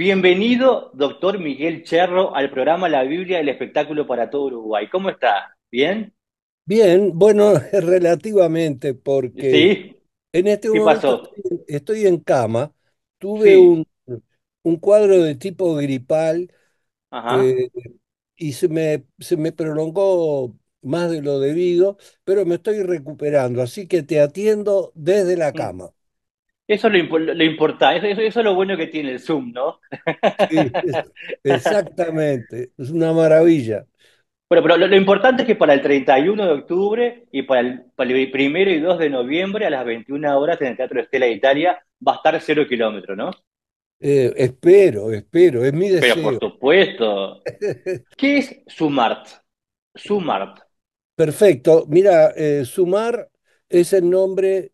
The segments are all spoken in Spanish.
Bienvenido, doctor Miguel Cherro, al programa La Biblia, el espectáculo para todo Uruguay. ¿Cómo está? ¿Bien? Bien, bueno, relativamente, porque en este momento Estoy, en cama, tuve un, un, cuadro de tipo gripal eh, y se me, se me prolongó más de lo debido, pero me estoy recuperando, así que te atiendo desde la mm. cama. Eso es lo, importante, eso, es lo bueno que tiene el Zoom, ¿no? Sí, exactamente, es una maravilla. Bueno, pero lo, importante es que para el 31 de octubre y para el, primero y 2 de noviembre a las 21 horas en el Teatro Estela de Italia va a estar cero kilómetros, ¿no? Eh, espero, espero, es mi deseo. Pero por supuesto. ¿Qué es Sumart? Sumart. Perfecto. Mira, Sumart eh, Sumar es el nombre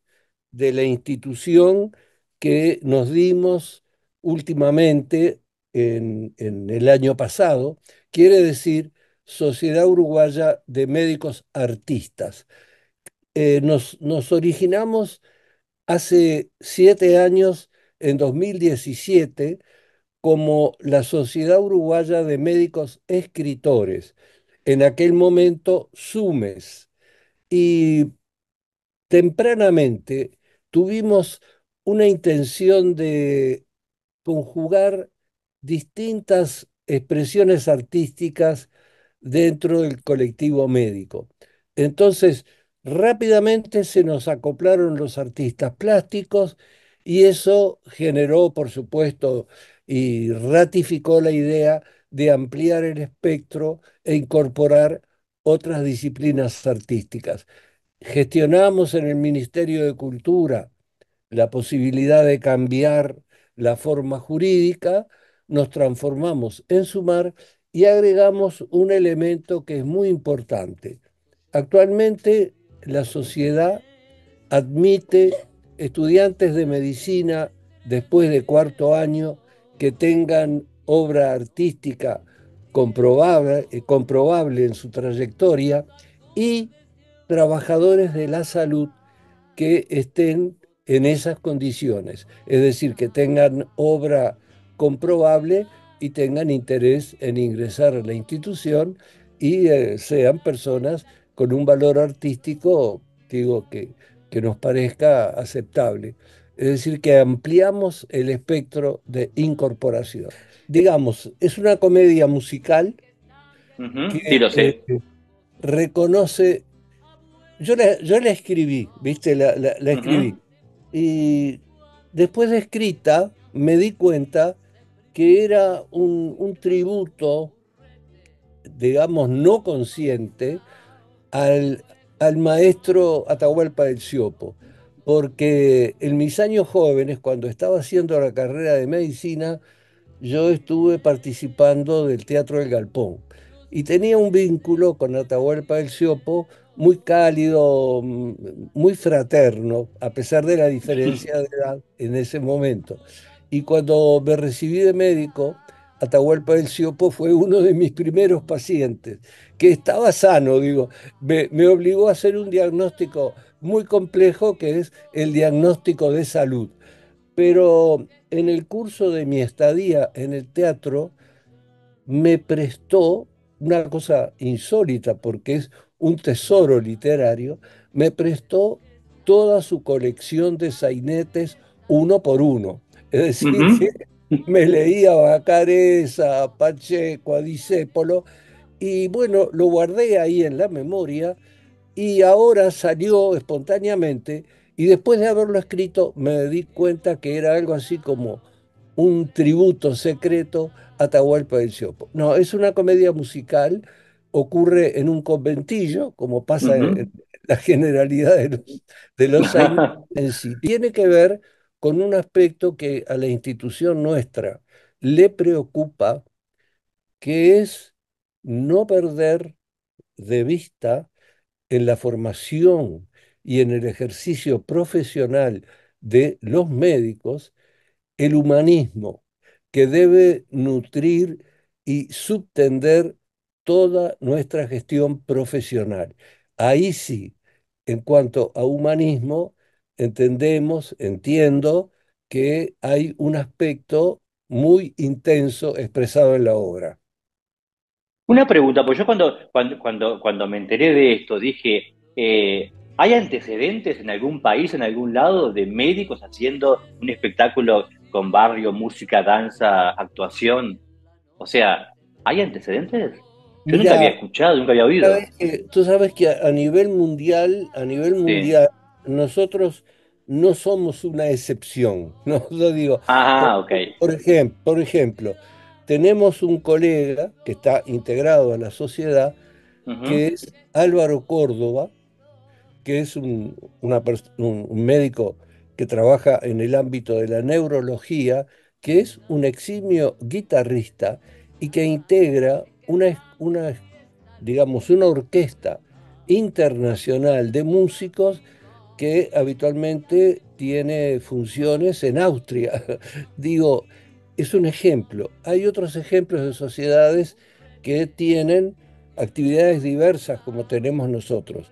de la institución que nos dimos últimamente en, el año pasado, quiere decir Sociedad Uruguaya de Médicos Artistas. Eh, nos, nos originamos hace siete años, en 2017, como la Sociedad Uruguaya de Médicos Escritores, en aquel momento SUMES. Y tempranamente tuvimos una intención de conjugar distintas expresiones artísticas dentro del colectivo médico. Entonces, rápidamente se nos acoplaron los artistas plásticos y eso generó, por supuesto, y ratificó la idea de ampliar el espectro e incorporar otras disciplinas artísticas. Gestionamos en el Ministerio de Cultura la posibilidad de cambiar la forma jurídica, nos transformamos en sumar y agregamos un elemento que es muy importante. Actualmente la sociedad admite estudiantes de medicina después de cuarto año que tengan obra artística comprobable, eh, comprobable en su trayectoria y trabajadores de la salud que estén en esas condiciones, es decir, que tengan obra comprobable y tengan interés en ingresar a la institución y eh, sean personas con un valor artístico, digo, que, que nos parezca aceptable. Es decir, que ampliamos el espectro de incorporación. Digamos, es una comedia musical que, sí eh, reconoce yo la, escribí, ¿viste? La, escribí. Y después de escrita me di cuenta que era un, tributo, digamos, no consciente al, al maestro Atahualpa del Siopo. Porque en mis años jóvenes, cuando estaba haciendo la carrera de medicina, yo estuve participando del Teatro del Galpón y tenía un vínculo con Atahualpa del Siopo muy cálido, mm, muy fraterno, a pesar de la diferencia de edad en ese momento. Y cuando me recibí de médico, Atahualpa del Siopo fue uno de mis primeros pacientes, que estaba sano, digo, me, me obligó a hacer un diagnóstico muy complejo que es el diagnóstico de salud. Pero en el curso de mi estadía en el teatro, me prestó una cosa insólita, porque es un tesoro literario, me prestó toda su colección de sainetes uno por uno. Es decir, me leía Bacaresa, Pacheco, a Disépolo, y bueno, lo guardé ahí en la memoria y ahora salió espontáneamente y después de haberlo escrito me di cuenta que era algo así como un tributo secreto a Tahualpa del Siopo. No, es una comedia musical ocurre en un conventillo, como pasa en la generalidad de los, de los años en sí. Tiene que ver con un aspecto que a la institución nuestra le preocupa, que es no perder de vista en la formación y en el ejercicio profesional de los médicos el humanismo que debe nutrir y subtender toda nuestra gestión profesional. Ahí sí, en cuanto a humanismo, entendemos, entiendo que hay un aspecto muy intenso expresado en la obra. Una pregunta, pues yo cuando, cuando, cuando, me enteré de esto dije, eh, ¿hay antecedentes en algún país, en algún lado, de médicos haciendo un espectáculo con barrio, música, danza, actuación? O sea, ¿hay antecedentes? Yo nunca había escuchado, nunca había oído. tú sabes que a, nivel mundial, a nivel mundial, nosotros no somos una excepción. No, yo digo. Ah, por, ejemplo, por ejemplo, tenemos un colega que está integrado a la sociedad, que es Álvaro Córdoba, que es un, un médico que trabaja en el ámbito de la neurología, que es un eximio guitarrista y que integra una escuela una, digamos, una orquesta internacional de músicos que habitualmente tiene funciones en Austria. Digo, es un ejemplo. Hay otros ejemplos de sociedades que tienen actividades diversas como tenemos nosotros.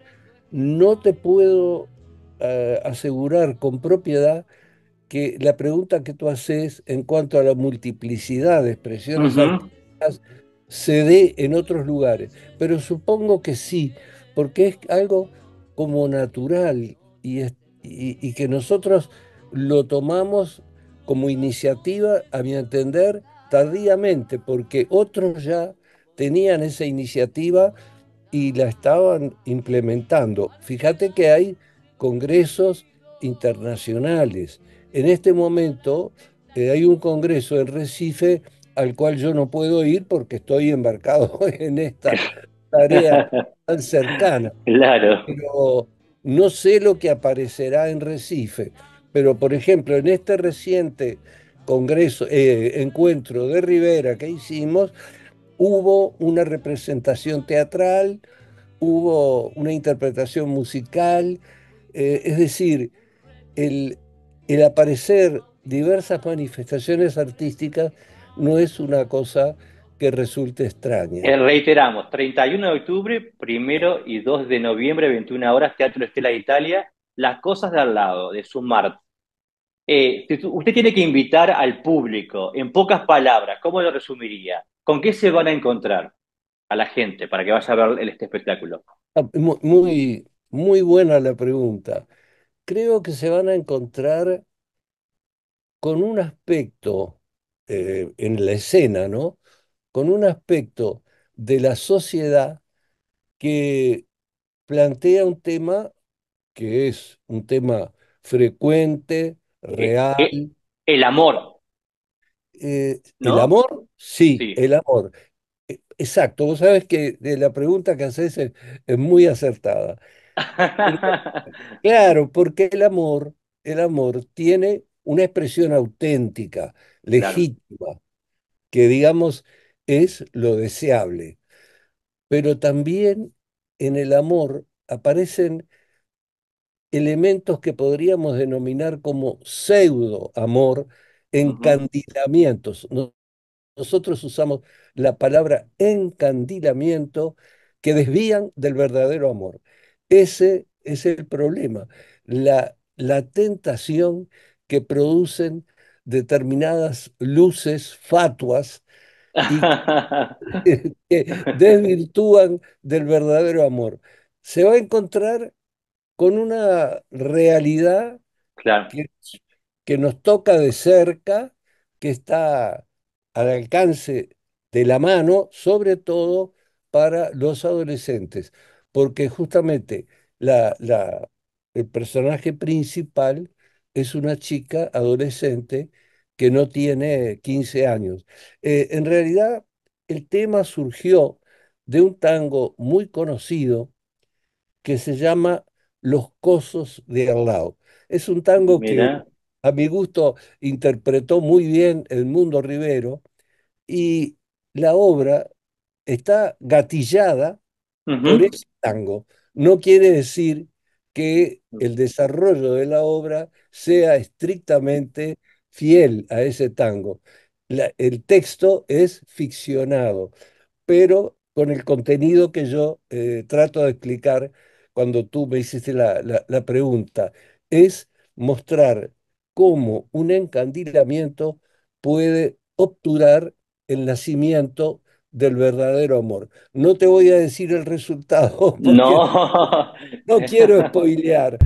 No te puedo eh, asegurar con propiedad que la pregunta que tú haces en cuanto a la multiplicidad de expresiones se dé en otros lugares, pero supongo que sí, porque es algo como natural y, que nosotros lo tomamos como iniciativa, a mi entender, tardíamente, porque otros ya tenían esa iniciativa y la estaban implementando. Fíjate que hay congresos internacionales. En este momento eh, hay un congreso en Recife al cual yo no puedo ir porque estoy embarcado en esta tarea tan cercana. Claro. Pero no sé lo que aparecerá en Recife, pero por ejemplo, en este reciente congreso, eh, encuentro de Rivera que hicimos, hubo una representación teatral, hubo una interpretación musical, eh, es decir, el, el aparecer diversas manifestaciones artísticas no es una cosa que resulte extraña. Eh, reiteramos, 31 de octubre, 1 y 2 de noviembre, 21 horas, Teatro Estela de Italia, Las Cosas de Al lado, de Sumart. Eh, usted tiene que invitar al público, en pocas palabras, ¿cómo lo resumiría? ¿Con qué se van a encontrar a la gente para que vaya a ver este espectáculo? Ah, muy, muy buena la pregunta. Creo que se van a encontrar con un aspecto eh, en la escena, ¿no? Con un aspecto de la sociedad que plantea un tema que es un tema frecuente, eh, eh, real. El, amor. ¿El amor? Sí, el amor. Exacto, vos sabés que de la pregunta que haces es muy acertada. claro, porque el amor, el amor tiene una expresión auténtica, legítima, que digamos es lo deseable. Pero también en el amor aparecen elementos que podríamos denominar como pseudo amor, encandilamientos. Nosotros usamos la palabra encandilamiento que desvían del verdadero amor. Ese es el problema, la, la tentación que producen determinadas luces fatuas y que desvirtúan del verdadero amor. Se va a encontrar con una realidad que, nos toca de cerca, que está al alcance de la mano, sobre todo para los adolescentes, porque justamente la, la, el personaje principal es una chica adolescente que no tiene 15 años. Eh, en realidad, el tema surgió de un tango muy conocido que se llama Los Cosos de Arlao. Es un tango que a mi gusto interpretó muy bien el mundo Rivero y la obra está gatillada por ese tango. No quiere decir que mm. el desarrollo de la obra sea estrictamente fiel a ese tango. el texto es ficcionado, pero con el contenido que yo eh, trato de explicar cuando tú me hiciste la, la pregunta, es mostrar cómo un encandilamiento puede obturar el nacimiento del verdadero amor. No te voy a decir el resultado. No. No quiero spoilear.